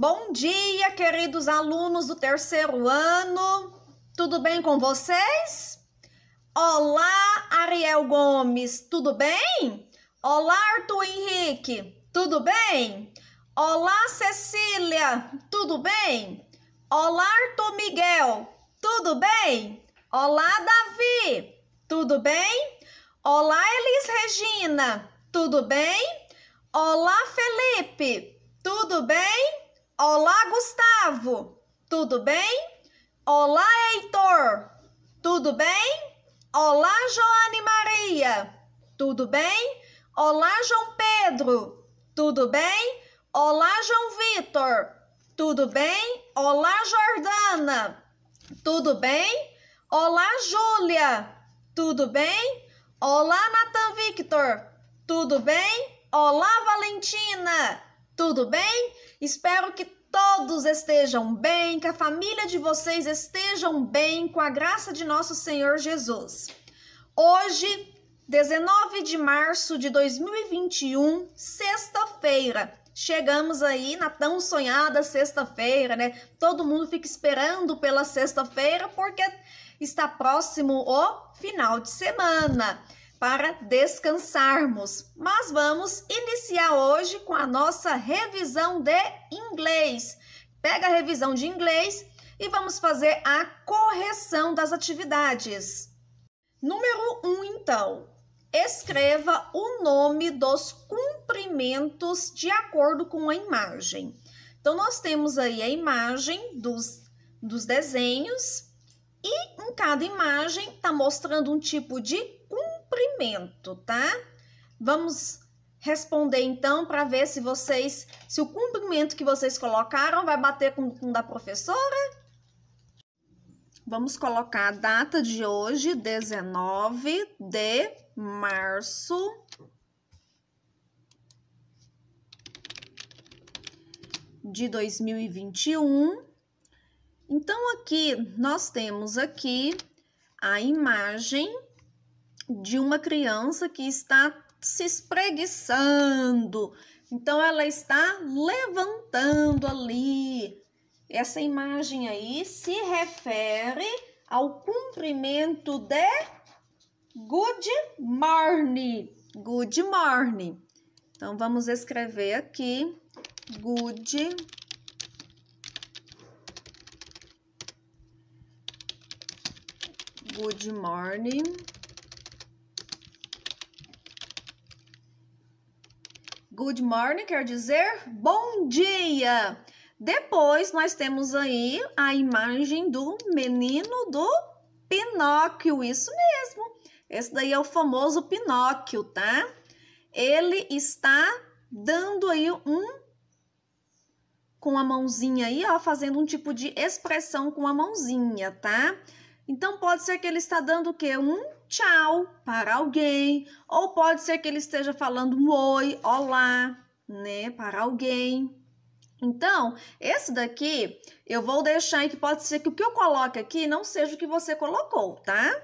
Bom dia, queridos alunos do terceiro ano. Tudo bem com vocês? Olá, Ariel Gomes, tudo bem? Olá, Arthur Henrique, tudo bem? Olá, Cecília, tudo bem? Olá, Arthur Miguel, tudo bem? Olá, Davi, tudo bem? Olá, Elis Regina, tudo bem? Olá, Felipe, tudo bem? Olá, Gustavo! Tudo bem? Olá, Heitor! Tudo bem? Olá, Joane Maria! Tudo bem? Olá, João Pedro! Tudo bem? Olá, João Vitor! Tudo bem? Olá, Jordana! Tudo bem? Olá, Júlia! Tudo bem? Olá, Natan Victor! Tudo bem? Olá, Valentina! Tudo bem? Espero que todos estejam bem, que a família de vocês estejam bem, com a graça de nosso Senhor Jesus. Hoje, 19 de março de 2021, sexta-feira. Chegamos aí na tão sonhada sexta-feira, né? Todo mundo fica esperando pela sexta-feira porque está próximo o final de semana para descansarmos. Mas vamos iniciar hoje com a nossa revisão de inglês. Pega a revisão de inglês e vamos fazer a correção das atividades. Número 1, um, então. Escreva o nome dos cumprimentos de acordo com a imagem. Então, nós temos aí a imagem dos, dos desenhos e em cada imagem está mostrando um tipo de cumprimento cumprimento, tá? Vamos responder então para ver se vocês, se o cumprimento que vocês colocaram vai bater com o da professora. Vamos colocar a data de hoje, 19 de março de 2021. Então aqui nós temos aqui a imagem de uma criança que está se espreguiçando. Então, ela está levantando ali. Essa imagem aí se refere ao cumprimento de good morning. Good morning. Então, vamos escrever aqui good good morning Good morning quer dizer bom dia. Depois nós temos aí a imagem do menino do Pinóquio, isso mesmo. Esse daí é o famoso Pinóquio, tá? Ele está dando aí um com a mãozinha aí, ó, fazendo um tipo de expressão com a mãozinha, tá? Então pode ser que ele está dando o quê? Um tchau para alguém, ou pode ser que ele esteja falando um oi, olá, né, para alguém. Então, esse daqui eu vou deixar aí que pode ser que o que eu coloque aqui não seja o que você colocou, tá?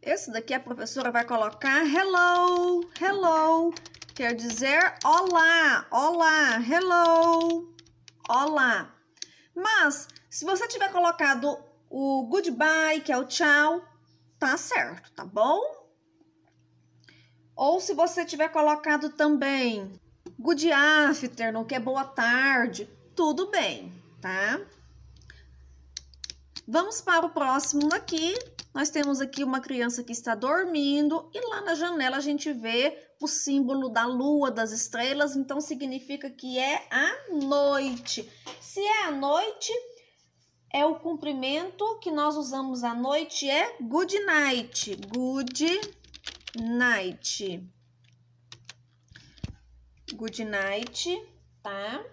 Esse daqui a professora vai colocar hello, hello, quer dizer olá, olá, hello, olá. Mas, se você tiver colocado o goodbye, que é o tchau, tá certo, tá bom? Ou se você tiver colocado também good afternoon, que é boa tarde, tudo bem, tá? Vamos para o próximo aqui Nós temos aqui uma criança que está dormindo e lá na janela a gente vê o símbolo da lua, das estrelas, então significa que é a noite. Se é a noite, é o cumprimento que nós usamos à noite é good night. Good night. Good night, tá?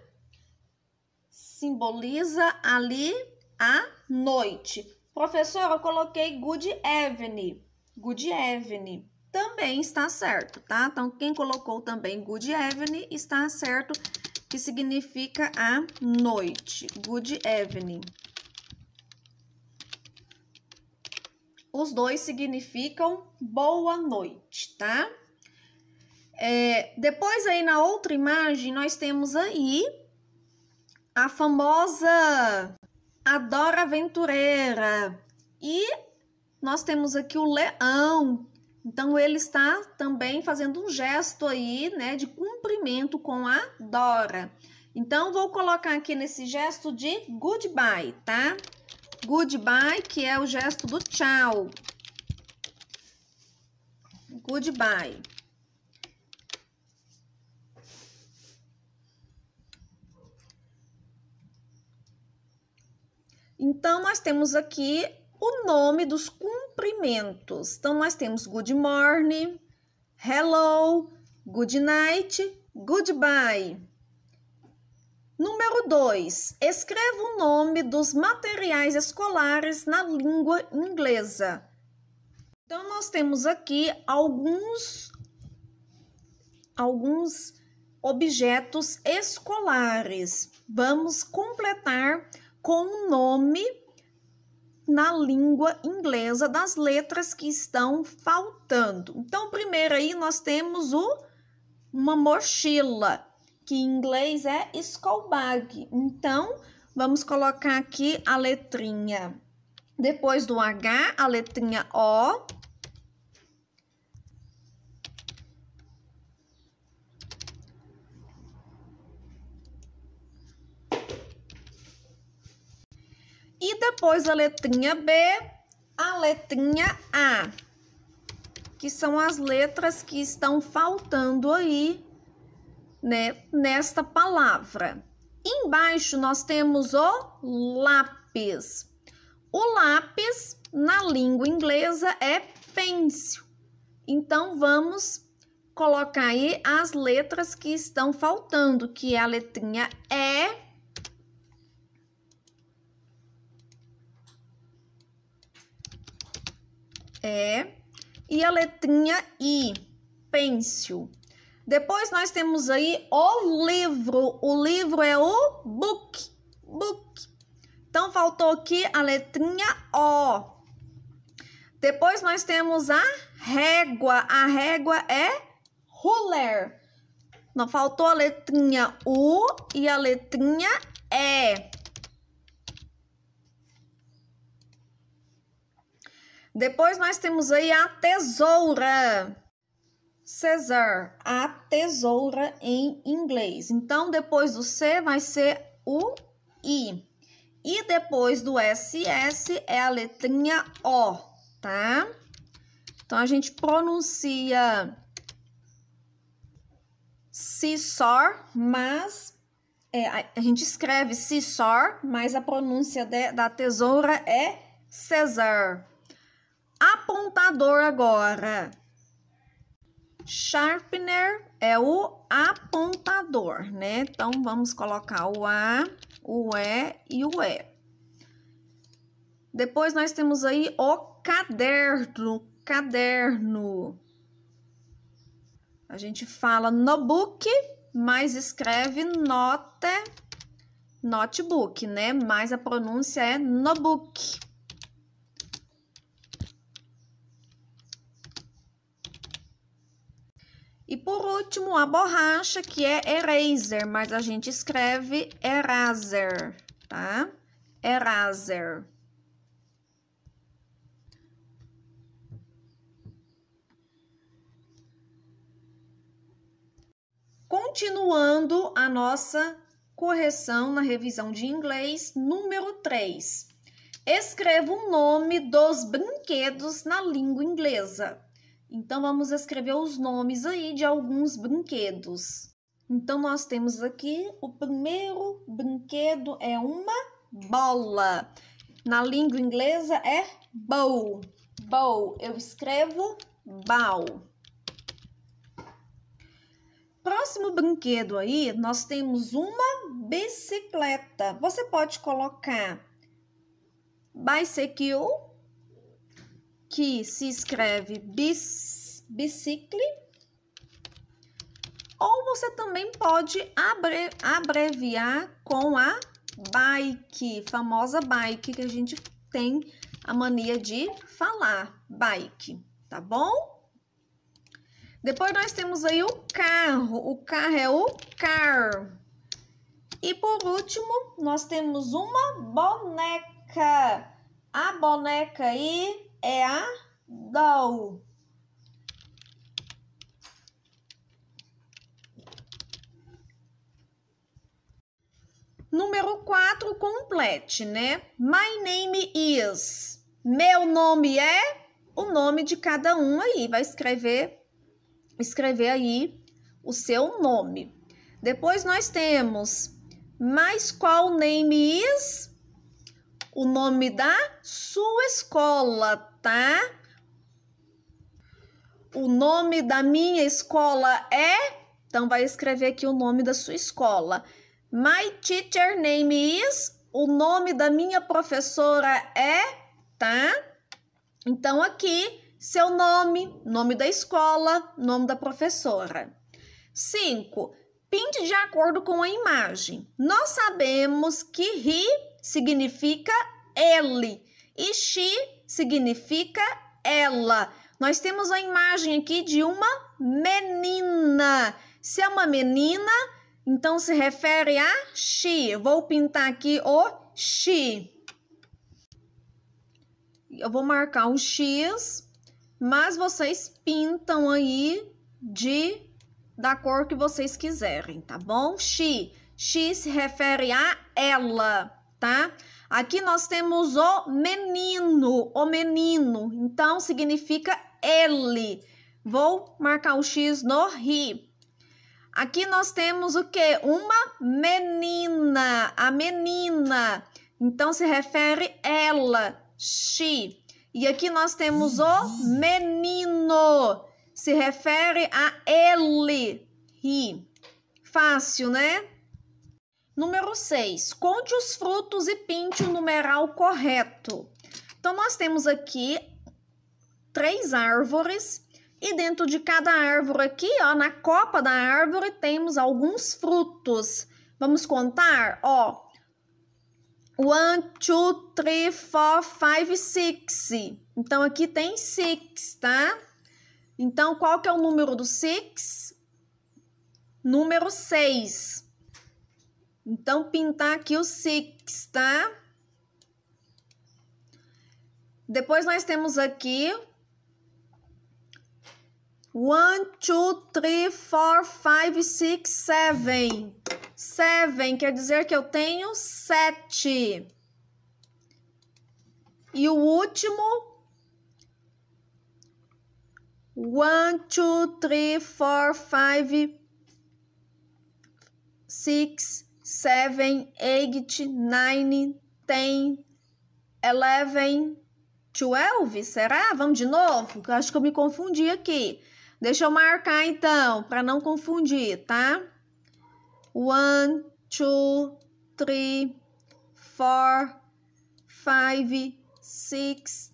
Simboliza ali a noite. Professor, eu coloquei good evening. Good evening. Também está certo, tá? Então, quem colocou também good evening está certo, que significa a noite. Good evening. Os dois significam boa noite, tá? É, depois aí na outra imagem nós temos aí a famosa Adora Aventureira e nós temos aqui o leão. Então ele está também fazendo um gesto aí, né, de cumprimento com a Dora. Então vou colocar aqui nesse gesto de goodbye, tá? Goodbye, que é o gesto do tchau. Goodbye. Então, nós temos aqui o nome dos cumprimentos. Então, nós temos good morning, hello, good night, goodbye. Número 2. Escreva o nome dos materiais escolares na língua inglesa. Então, nós temos aqui alguns, alguns objetos escolares. Vamos completar com o um nome na língua inglesa das letras que estão faltando. Então, primeiro aí nós temos o uma mochila que em inglês é Skolbag. Então, vamos colocar aqui a letrinha. Depois do H, a letrinha O. E depois a letrinha B, a letrinha A, que são as letras que estão faltando aí né, nesta palavra. Embaixo nós temos o lápis. O lápis na língua inglesa é pencil. Então vamos colocar aí as letras que estão faltando, que é a letrinha E, é e a letrinha I, pêncil. Depois nós temos aí o livro. O livro é o book. Book. Então faltou aqui a letrinha O. Depois nós temos a régua. A régua é ruler. Não faltou a letrinha U e a letrinha E. Depois nós temos aí a tesoura. Cesar, a tesoura em inglês. Então, depois do C vai ser o I. E depois do SS é a letrinha O, tá? Então, a gente pronuncia Cesar, mas é, a gente escreve Cesar, mas a pronúncia de, da tesoura é Cesar. Apontador agora. Sharpener é o apontador, né? Então, vamos colocar o A, o E e o E. Depois, nós temos aí o caderno, caderno. A gente fala notebook, mas escreve note, notebook, né? Mas a pronúncia é notebook. E por último, a borracha, que é eraser, mas a gente escreve eraser, tá? Eraser. Continuando a nossa correção na revisão de inglês, número 3. Escreva o nome dos brinquedos na língua inglesa. Então vamos escrever os nomes aí de alguns brinquedos. Então nós temos aqui o primeiro brinquedo é uma bola. Na língua inglesa é bow. Bow, eu escrevo bow. Próximo brinquedo aí, nós temos uma bicicleta. Você pode colocar bicycle que se escreve bis, bicicle, ou você também pode abre, abreviar com a bike, famosa bike que a gente tem a mania de falar, bike, tá bom? Depois nós temos aí o carro, o carro é o car. E por último, nós temos uma boneca. A boneca aí é a doll. Número 4, complete, né? My name is. Meu nome é o nome de cada um aí. Vai escrever, escrever aí o seu nome. Depois nós temos, mas qual name is? o nome da sua escola, tá? O nome da minha escola é. Então, vai escrever aqui o nome da sua escola. My teacher name is. O nome da minha professora é. Tá? Então, aqui, seu nome, nome da escola, nome da professora. 5. Pinte de acordo com a imagem. Nós sabemos que he significa ele e she significa ela. Nós temos a imagem aqui de uma menina. Se é uma menina, então se refere a she. Eu vou pintar aqui o she. Eu vou marcar um X, mas vocês pintam aí de da cor que vocês quiserem, tá bom? She. She se refere a ela tá? Aqui nós temos o menino, o menino, então significa ele. Vou marcar o X no ri. Aqui nós temos o que? Uma menina, a menina. Então se refere ela, she. E aqui nós temos o menino, se refere a ele, he. Fácil, né? Número 6. Conte os frutos e pinte o numeral correto. Então, nós temos aqui três árvores e dentro de cada árvore aqui, ó, na copa da árvore, temos alguns frutos. Vamos contar? Ó, 1, 2, 3, 4, 5, 6. Então, aqui tem 6, tá? Então, qual que é o número do 6? Número 6. Então, pintar aqui o six, tá? Depois nós temos aqui... One, two, three, four, five, six, seven. Seven quer dizer que eu tenho sete. E o último... One, two, three, four, five, six, seven, eight, nine, ten, eleven, twelve, será? Vamos de novo? Eu acho que eu me confundi aqui. Deixa eu marcar então, para não confundir, tá? One, two, three, four, five, six,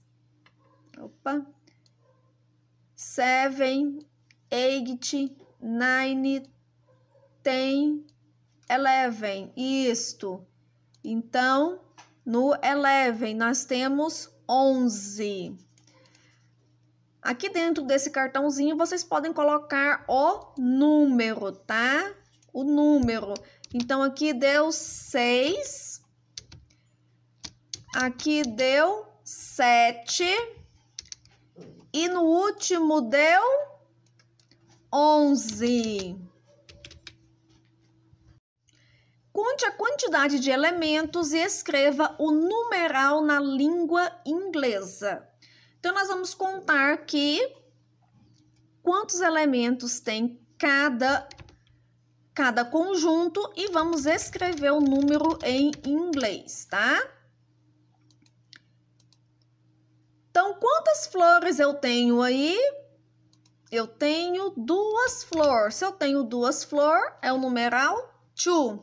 opa, seven, eight, nine, ten, eleven, isto. Então, no eleven, nós temos 11. Aqui dentro desse cartãozinho, vocês podem colocar o número, tá? O número. Então, aqui deu 6. Aqui deu 7. E no último deu 11. Conte a quantidade de elementos e escreva o numeral na língua inglesa. Então, nós vamos contar que quantos elementos tem cada, cada conjunto e vamos escrever o número em inglês, tá? Então, quantas flores eu tenho aí? Eu tenho duas flores. Se eu tenho duas flores, é o numeral two.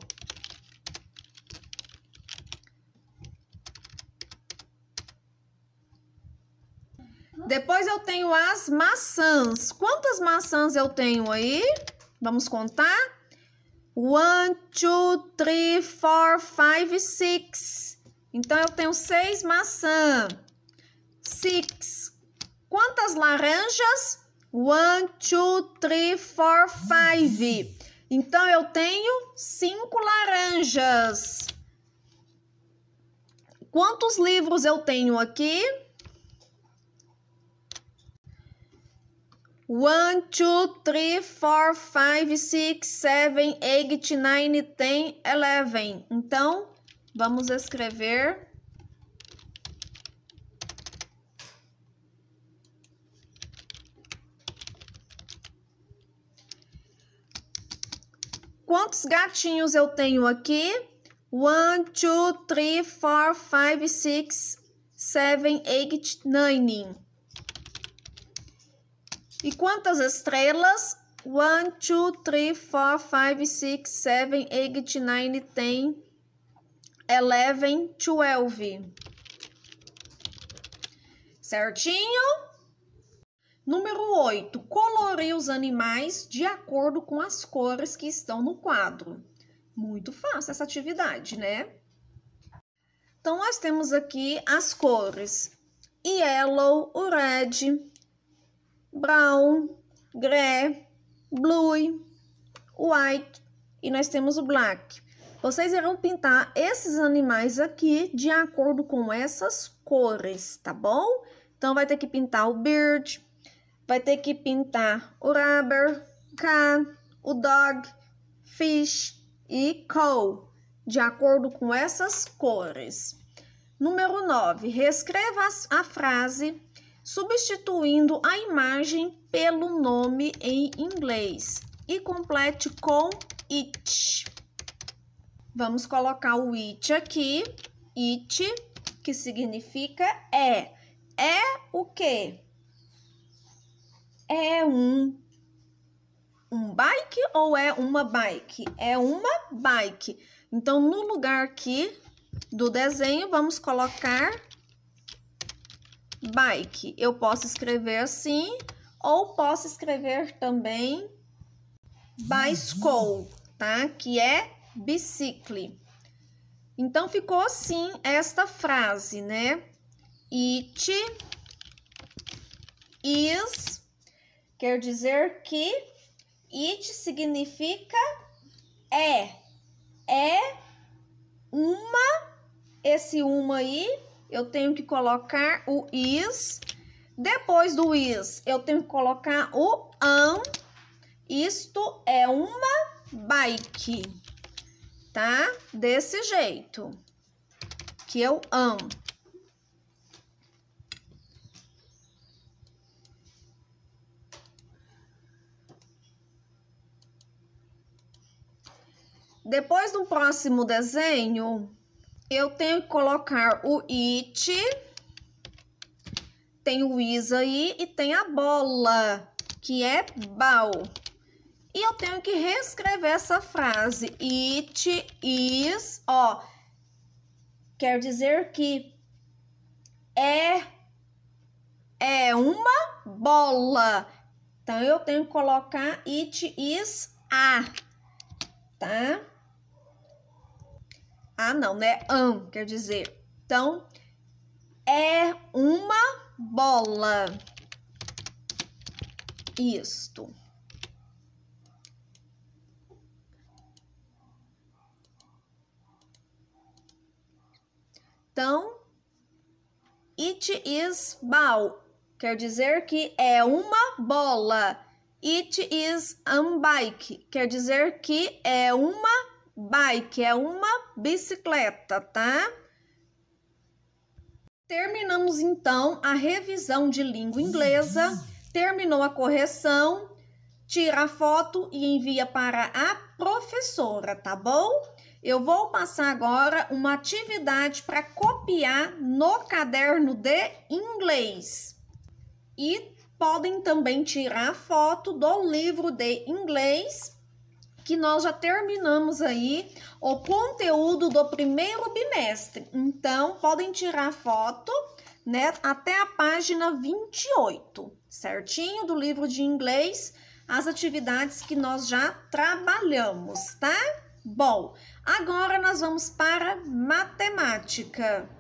Depois eu tenho as maçãs. Quantas maçãs eu tenho aí? Vamos contar? One, two, three, four, five, six. Então, eu tenho seis maçãs. Six. Quantas laranjas? One, two, three, four, five. Então, eu tenho cinco laranjas. Quantos livros eu tenho aqui? One, two, three, four, five, six, seven, eight, nine, ten, eleven. Então, vamos escrever. Quantos gatinhos eu tenho aqui? 1, 2, 3, 4, five, six, seven, eight, nine. E quantas estrelas? 1, 2, 3, 4, 5, 6, 7, 8, 9, 10, 11, 12. Certinho? Número 8. Colorir os animais de acordo com as cores que estão no quadro. Muito fácil essa atividade, né? Então, nós temos aqui as cores yellow, o red, brown, grey, blue, white e nós temos o black. Vocês irão pintar esses animais aqui de acordo com essas cores, tá bom? Então, vai ter que pintar o bird, vai ter que pintar o rubber, Cat, o dog, fish e cow, de acordo com essas cores. Número 9, reescreva a frase substituindo a imagem pelo nome em inglês e complete com it. Vamos colocar o it aqui, it, que significa é. É o que? É um um bike ou é uma bike? É uma bike. Então, no lugar aqui do desenho, vamos colocar bike. Eu posso escrever assim ou posso escrever também bicycle, tá? Que é bicicle. Então ficou assim esta frase, né? It is quer dizer que it significa é. É uma esse uma aí eu tenho que colocar o is. Depois do is, eu tenho que colocar o am. Isto é uma bike, tá? Desse jeito, que eu amo. Depois do próximo desenho, eu tenho que colocar o it, tem o is aí e tem a bola, que é bal. E eu tenho que reescrever essa frase. It is, ó, quer dizer que é, é uma bola. Então, eu tenho que colocar it is a, tá? Ah, não, né? An, quer dizer. Então, é uma bola. Isto. Então, it is ball. Quer dizer que é uma bola. It is a bike. Quer dizer que é uma bike é uma bicicleta, tá? Terminamos então a revisão de língua inglesa, terminou a correção, tira a foto e envia para a professora, tá bom? Eu vou passar agora uma atividade para copiar no caderno de inglês. E podem também tirar a foto do livro de inglês que nós já terminamos aí o conteúdo do primeiro bimestre. Então, podem tirar foto, né, até a página 28, certinho? Do livro de inglês, as atividades que nós já trabalhamos, tá? Bom, agora nós vamos para matemática.